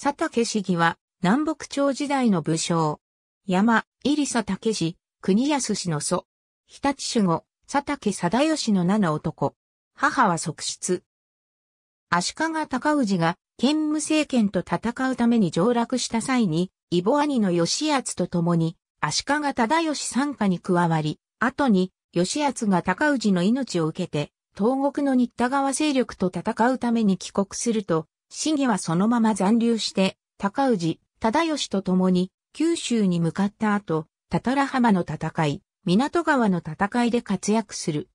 佐竹市議は、南北朝時代の武将。山、入佐竹氏、国安氏の祖。日立守護、佐竹貞義の七男。母は側室。足利尊氏が、兼務政権と戦うために上洛した際に、異母兄の義厚と共に、足利忠義参加に加わり、後に、義厚が高氏の命を受けて、東国の新田川勢力と戦うために帰国すると、市議はそのまま残留して、高氏、忠義と共に、九州に向かった後、多々良浜の戦い、港川の戦いで活躍する。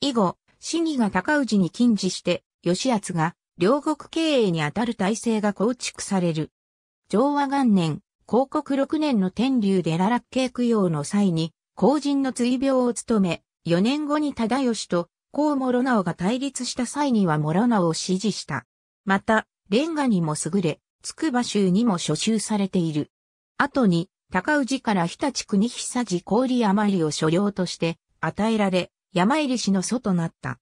以後、市議が高氏に近似して、吉厚が、両国経営にあたる体制が構築される。昭和元年、広告六年の天竜で羅落慶供養の際に、後人の追病を務め、四年後に忠義と、高諸直が対立した際には諸直を支持した。また、レンガにも優れ、つくば州にも所集されている。後に、高氏から日立国久寺氷山入りを所領として与えられ、山入り氏の祖となった。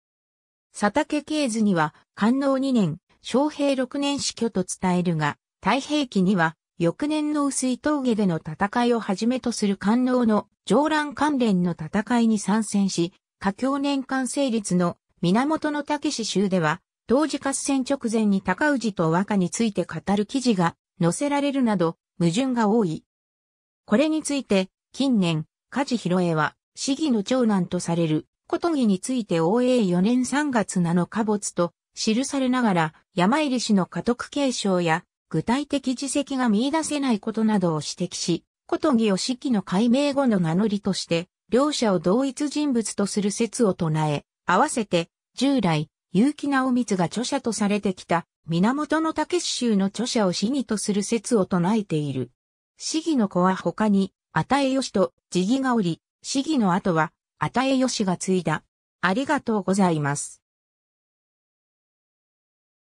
佐竹慶図には、官能2年、昌平6年死去と伝えるが、太平記には、翌年の薄い峠での戦いをはじめとする官能の上乱関連の戦いに参戦し、下境年間成立の源の武士州では、当時合戦直前に高氏と和歌について語る記事が載せられるなど矛盾が多い。これについて近年、梶博恵は市議の長男とされることぎについて応援4年3月7日没と記されながら山入氏の家督継承や具体的自責が見出せないことなどを指摘し、ことぎを式の解明後の名乗りとして、両者を同一人物とする説を唱え、合わせて、従来、結城直光が著者とされてきた、源の竹衆の著者を死にとする説を唱えている。市議の子は他に、与えよしと、地儀がおり、市議の後は、与えよしが継いだ。ありがとうございます。